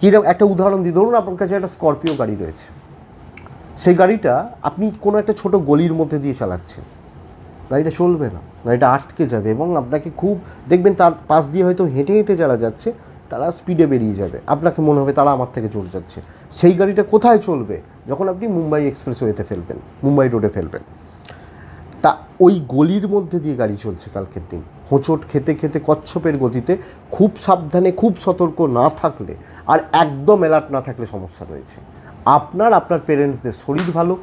কীরকম একটা উদাহরণ দিই ধরুন আপনার কাছে একটা স্করপিও গাড়ি রয়েছে সেই গাড়িটা আপনি কোনো একটা ছোট গলির মধ্যে দিয়ে চালাচ্ছেন গাড়িটা চলবে না গাড়িটা আটকে যাবে এবং আপনাকে খুব দেখবেন তার পাশ দিয়ে হয়তো হেঁটে হেঁটে যারা যাচ্ছে তারা স্পিডে বেরিয়ে যাবে আপনাকে মনে হবে তারা আমার থেকে চলে যাচ্ছে সেই গাড়িটা কোথায় চলবে যখন আপনি মুম্বাই এক্সপ্রেসওয়েতে ফেলবেন মুম্বাই রোডে ফেলবেন তা ওই গলির মধ্যে দিয়ে গাড়ি চলছে কালকের দিন হোঁচট খেতে খেতে কচ্ছপের গতিতে খুব সাবধানে খুব সতর্ক না থাকলে আর একদম অ্যালার্ট না থাকলে সমস্যা রয়েছে আপনার আপনার পেরেন্টসদের শরীর ভালো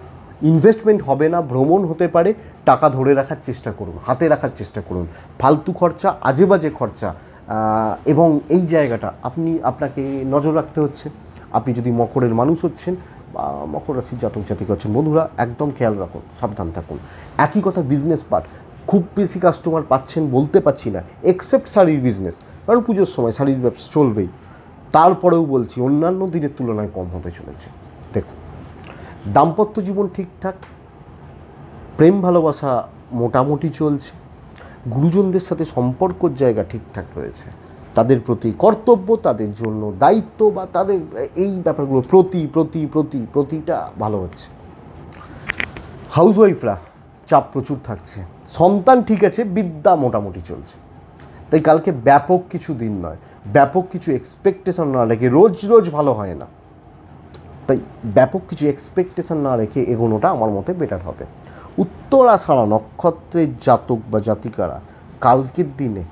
ইনভেস্টমেন্ট হবে না ভ্রমণ হতে পারে টাকা ধরে রাখার চেষ্টা করুন হাতে রাখার চেষ্টা করুন ফালতু খরচা আজে বাজে খরচা এবং এই জায়গাটা আপনি আপনাকে নজর রাখতে হচ্ছে আপনি যদি মকরের মানুষ হচ্ছেন মকর রাশির জাতক জাতি করছেন বন্ধুরা একদম খেয়াল রাখুন সাবধান থাকুন একই কথা বিজনেস পার্ট খুব বেশি কাস্টমার পাচ্ছেন বলতে পারছি না এক্সেপ্ট শাড়ির বিজনেস কারণ পুজোর সময় শাড়ির ব্যবসা চলবেই তারপরেও বলছি অন্যান্য দিনের তুলনায় কম হতে চলেছে দেখুন দাম্পত্য জীবন ঠিকঠাক প্রেম ভালোবাসা মোটামুটি চলছে গুরুজনদের সাথে সম্পর্কর জায়গা ঠিকঠাক রয়েছে তাদের প্রতি কর্তব্য তাদের জন্য দায়িত্ব বা তাদের এই ব্যাপারগুলো প্রতি প্রতি প্রতি প্রতিটা ভালো হচ্ছে হাউসওয়াইফরা চাপ প্রচুর থাকছে সন্তান ঠিক আছে বিদ্যা মোটামুটি চলছে তাই কালকে ব্যাপক কিছু দিন নয় ব্যাপক কিছু এক্সপেকটেশন না রেখে রোজ রোজ ভালো হয় না তাই ব্যাপক কিছু এক্সপেকটেশন না রেখে এগোনোটা আমার মতে বেটার হবে উত্তরা ছাড়া নক্ষত্রের জাতক বা জাতিকারা কালকের দিনে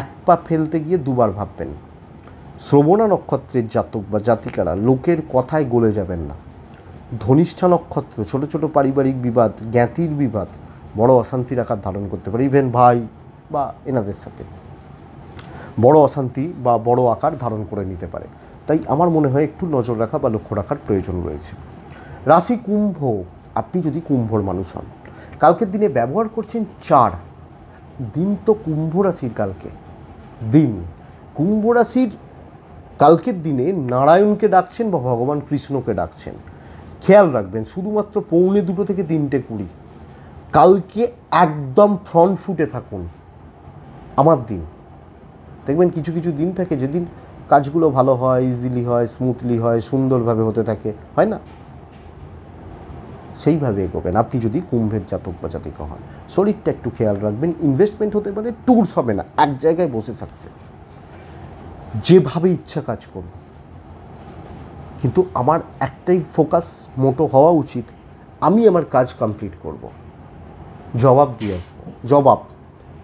এক পা ফেলতে গিয়ে দুবার ভাববেন শ্রবণা নক্ষত্রের জাতক বা জাতিকারা লোকের কথায় গলে যাবেন না ধনিষ্ঠা নক্ষত্র ছোট ছোট পারিবারিক বিবাদ জ্ঞাতির বিবাদ বড় অশান্তির আকার ধারণ করতে পারে ইভেন ভাই বা এনাদের সাথে বড় অশান্তি বা বড় আকার ধারণ করে নিতে পারে তাই আমার মনে হয় একটু নজর রাখা বা লক্ষ্য রাখার প্রয়োজন রয়েছে রাশি কুম্ভ আপনি যদি কুম্ভর মানুষ হন কালকের দিনে ব্যবহার করছেন চার দিন তো কুম্ভ রাশির কালকে দিন কুম্ভ রাশির কালকের দিনে নারায়ণকে ডাকছেন বা ভগবান কৃষ্ণকে ডাকছেন খেয়াল রাখবেন শুধুমাত্র পৌনে দুটো থেকে তিনটে কুড়ি কালকে একদম ফ্রন্ট ফুটে থাকুন আমার দিন দেখবেন কিছু কিছু দিন থাকে যেদিন কাজগুলো ভালো হয় ইজিলি হয় স্মুথলি হয় সুন্দরভাবে হতে থাকে হয় না সেইভাবে এগোবেন আপনি যদি কুম্ভের জাতক বা জাতিক হন শরীরটা একটু খেয়াল রাখবেন ইনভেস্টমেন্ট হতে পারে ট্যুরস হবে না এক জায়গায় বসে সাকসেস যেভাবে ইচ্ছা কাজ করুন কিন্তু আমার একটাই ফোকাস মোটো হওয়া উচিত আমি আমার কাজ কমপ্লিট করব জবাব দিয়ে আসবো জবাব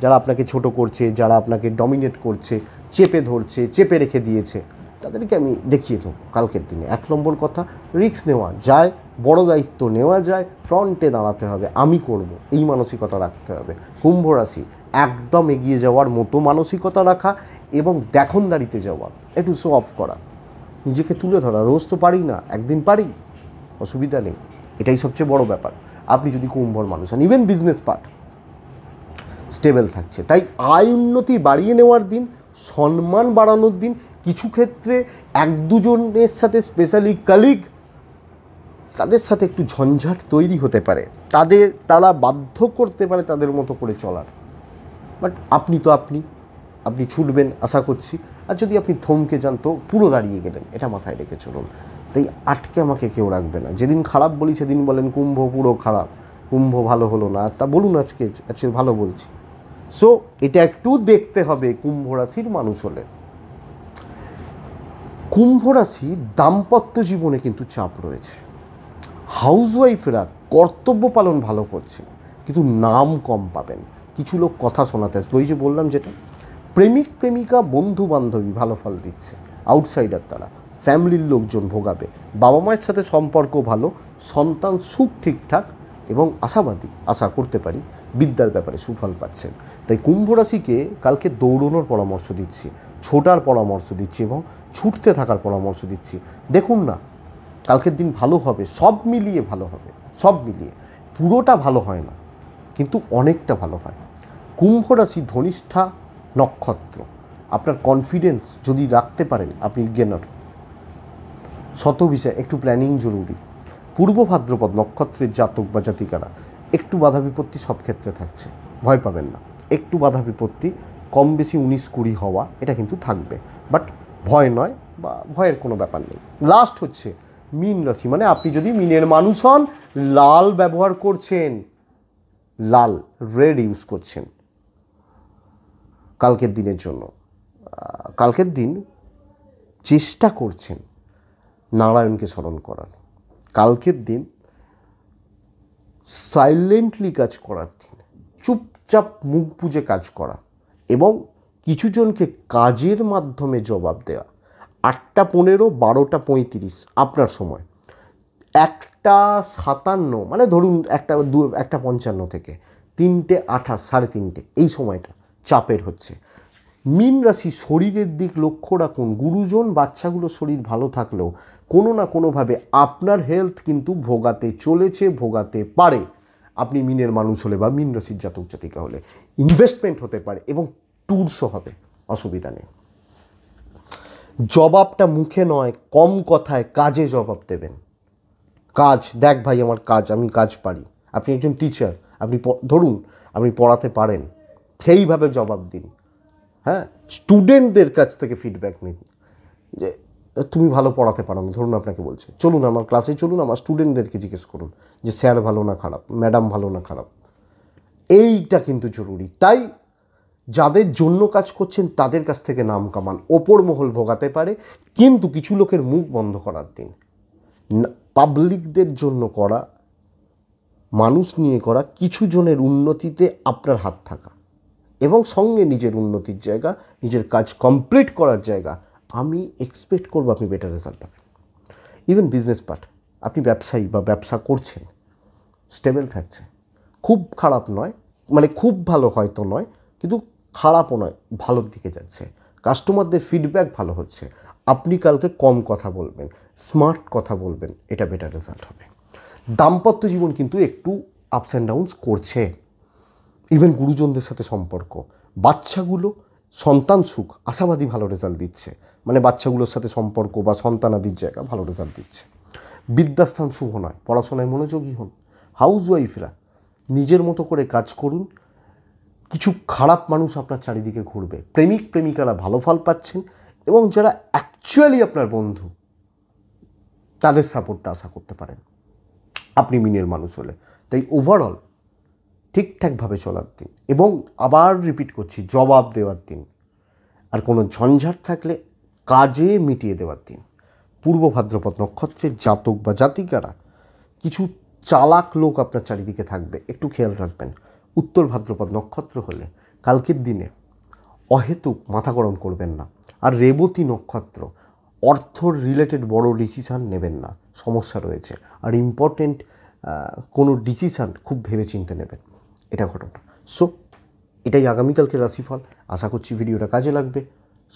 যারা আপনাকে ছোট করছে যারা আপনাকে ডমিনেট করছে চেপে ধরছে চেপে রেখে দিয়েছে তাদেরকে আমি দেখিয়ে দেবো কালকের দিনে এক নম্বর কথা রিক্স নেওয়া যায় বড় দায়িত্ব নেওয়া যায় ফ্রন্টে দাঁড়াতে হবে আমি করব এই মানসিকতা রাখতে হবে কুম্ভ রাশি একদম এগিয়ে যাওয়ার মতো মানসিকতা রাখা এবং দেখনদারিতে যাওয়া একটু শো অফ করা নিজেকে তুলে ধরা রোজ তো পারি না একদিন পারি অসুবিধা নেই এটাই সবচেয়ে বড় ব্যাপার আপনি যদি কুম্ভর মানুষ হন ইভেন বিজনেস পার্ট স্টেবল থাকছে তাই আয় উন্নতি বাড়িয়ে নেওয়ার দিন সম্মান বাড়ানোর দিন কিছু ক্ষেত্রে এক দুজনের সাথে স্পেশালি কালিগ তাদের সাথে একটু ঝঞ্ঝাট তৈরি হতে পারে তাদের তারা বাধ্য করতে পারে তাদের মতো করে চলার বাট আপনি তো আপনি আপনি ছুটবেন আশা করছি আর যদি আপনি থমকে যান তো পুরো দাঁড়িয়ে গেলেন এটা মাথায় রেখে চলুন তাই আটকে আমাকে কেউ রাখবে না যেদিন খারাপ বলি সেদিন বলেন কুম্ভ পুরো খারাপ কুম্ভ ভালো হলো না তা বলুন আজকে আজকে ভালো বলছি সো এটা একটু দেখতে হবে কুম্ভ রাশির মানুষ হলে কুম্ভ রাশি দাম্পত্য জীবনে কিন্তু চাপ রয়েছে হাউসওয়াইফরা কর্তব্য পালন ভালো করছে কিন্তু নাম কম পাবেন কিছু লোক কথা শোনাতে আসবে ওই যে বললাম যেটা প্রেমিক প্রেমিকা বন্ধু বান্ধবী ভালো ফল দিচ্ছে আউটসাইডার তারা ফ্যামিলির লোকজন ভোগাবে বাবা মায়ের সাথে সম্পর্ক ভালো সন্তান সুখ ঠিকঠাক এবং আশাবাদী আশা করতে পারি বিদ্যার ব্যাপারে সুফল পাচ্ছেন তাই কুম্ভ রাশিকে কালকে দৌড়নোর পরামর্শ দিচ্ছি ছোটার পরামর্শ দিচ্ছি এবং ছুটতে থাকার পরামর্শ দিচ্ছি দেখুন না কালকের দিন ভালো হবে সব মিলিয়ে ভালো হবে সব মিলিয়ে পুরোটা ভালো হয় না কিন্তু অনেকটা ভালো হয় কুম্ভ রাশি ধনিষ্ঠা নক্ষত্র আপনার কনফিডেন্স যদি রাখতে পারেন আপনি শত বিষয় একটু প্ল্যানিং জরুরি পূর্ব ভাদ্রপদ নক্ষত্রের জাতক বা জাতিকারা একটু বাধা বিপত্তি সব ক্ষেত্রে থাকছে ভয় পাবেন না একটু বাধা বিপত্তি কম বেশি উনিশ কুড়ি হওয়া এটা কিন্তু থাকবে বাট ভয় নয় বা ভয়ের কোনো ব্যাপার নেই লাস্ট হচ্ছে মিন রাশি মানে আপনি যদি মিনের মানুষ হন লাল ব্যবহার করছেন লাল রেড ইউজ করছেন কালকের দিনের জন্য কালকের দিন চেষ্টা করছেন নারায়ণকে স্মরণ করার কালকের দিন সাইলেন্টলি কাজ করার দিন চুপচাপ মুখ বুঝে কাজ করা এবং কিছুজনকে কাজের মাধ্যমে জবাব দেওয়া আটটা পনেরো বারোটা পঁয়ত্রিশ আপনার সময় একটা সাতান্ন মানে ধরুন একটা দু একটা পঞ্চান্ন থেকে তিনটে আঠাশ সাড়ে তিনটে এই সময়টা চাপের হচ্ছে মীন রাশি শরীরের দিক লক্ষ্য রাখুন গুরুজন বাচ্চাগুলোর শরীর ভালো থাকলেও কোনো না কোনোভাবে আপনার হেলথ কিন্তু ভোগাতে চলেছে ভোগাতে পারে আপনি মিনের মানুষ হলে বা মিন রাশির জাতক জাতিকা হলে ইনভেস্টমেন্ট হতে পারে এবং ট্যুরসও হবে অসুবিধা নেই জবাবটা মুখে নয় কম কথায় কাজে জবাব দেবেন কাজ দেখ ভাই আমার কাজ আমি কাজ পারি আপনি একজন টিচার আপনি ধরুন আপনি পড়াতে পারেন সেইভাবে জবাব দিন হ্যাঁ স্টুডেন্টদের কাছ থেকে ফিডব্যাক নিন যে তুমি ভালো পড়াতে পারো না ধরুন আপনাকে বলছে চলুন আমার ক্লাসে চলুন আমার স্টুডেন্টদেরকে জিজ্ঞেস করুন যে স্যার ভালো না খারাপ ম্যাডাম ভালো না খারাপ এইটা কিন্তু জরুরি তাই যাদের জন্য কাজ করছেন তাদের কাছ থেকে নাম কামান ওপর মহল ভোগাতে পারে কিন্তু কিছু লোকের মুখ বন্ধ করার দিন পাবলিকদের জন্য করা মানুষ নিয়ে করা কিছু জনের উন্নতিতে আপনার হাত থাকা এবং সঙ্গে নিজের উন্নতির জায়গা নিজের কাজ কমপ্লিট করার জায়গা আমি এক্সপেক্ট করবো আপনি বেটার রেজাল্ট পাবেন ইভেন বিজনেস পার্ট আপনি ব্যবসায়ী বা ব্যবসা করছেন স্টেবল থাকছে খুব খারাপ নয় মানে খুব ভালো হয়তো নয় কিন্তু খারাপও নয় ভালোর দিকে যাচ্ছে কাস্টমারদের ফিডব্যাক ভালো হচ্ছে আপনি কালকে কম কথা বলবেন স্মার্ট কথা বলবেন এটা বেটার রেজাল্ট হবে দাম্পত্য জীবন কিন্তু একটু আপস অ্যান্ড ডাউনস করছে ইভেন গুরুজনদের সাথে সম্পর্ক বাচ্চাগুলো সন্তান সুখ আশাবাদী ভালো রেজাল্ট দিচ্ছে মানে বাচ্চাগুলোর সাথে সম্পর্ক বা সন্তানাদির জায়গা ভালো রেজাল্ট দিচ্ছে বিদ্যাস্থান শুভ নয় পড়াশোনায় মনোযোগী হন হাউস ওয়াইফরা নিজের মতো করে কাজ করুন কিছু খারাপ মানুষ আপনার চারিদিকে ঘুরবে প্রেমিক প্রেমিকারা ভালো ফল পাচ্ছেন এবং যারা অ্যাকচুয়ালি আপনার বন্ধু তাদের সাপোর্টটা আশা করতে পারেন আপনি মিনের মানুষ হলে তাই ওভারঅল ঠিকঠাকভাবে চলার দিন এবং আবার রিপিট করছি জবাব দেওয়ার দিন আর কোনো ঝঞ্ঝাট থাকলে কাজে মিটিয়ে দেওয়ার দিন পূর্ব ভাদ্রপদ নক্ষত্রের জাতক বা জাতিকারা কিছু চালাক লোক আপনার চারিদিকে থাকবে একটু খেয়াল রাখবেন উত্তর ভাদ্রপদ নক্ষত্র হলে কালকের দিনে অহেতুক মাথা গরম করবেন না আর রেবতী নক্ষত্র অর্থর রিলেটেড বড় ডিসিশান নেবেন না সমস্যা রয়েছে আর ইম্পর্টেন্ট কোনো ডিসিশান খুব ভেবেচিন্তে নেবেন এটা ঘটনা সো এটাই আগামীকালকে রাশিফল আশা করছি ভিডিওটা কাজে লাগবে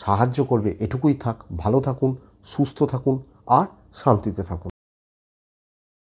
সাহায্য করবে এটুকুই থাক ভালো থাকুন সুস্থ থাকুন আর শান্তিতে থাকুন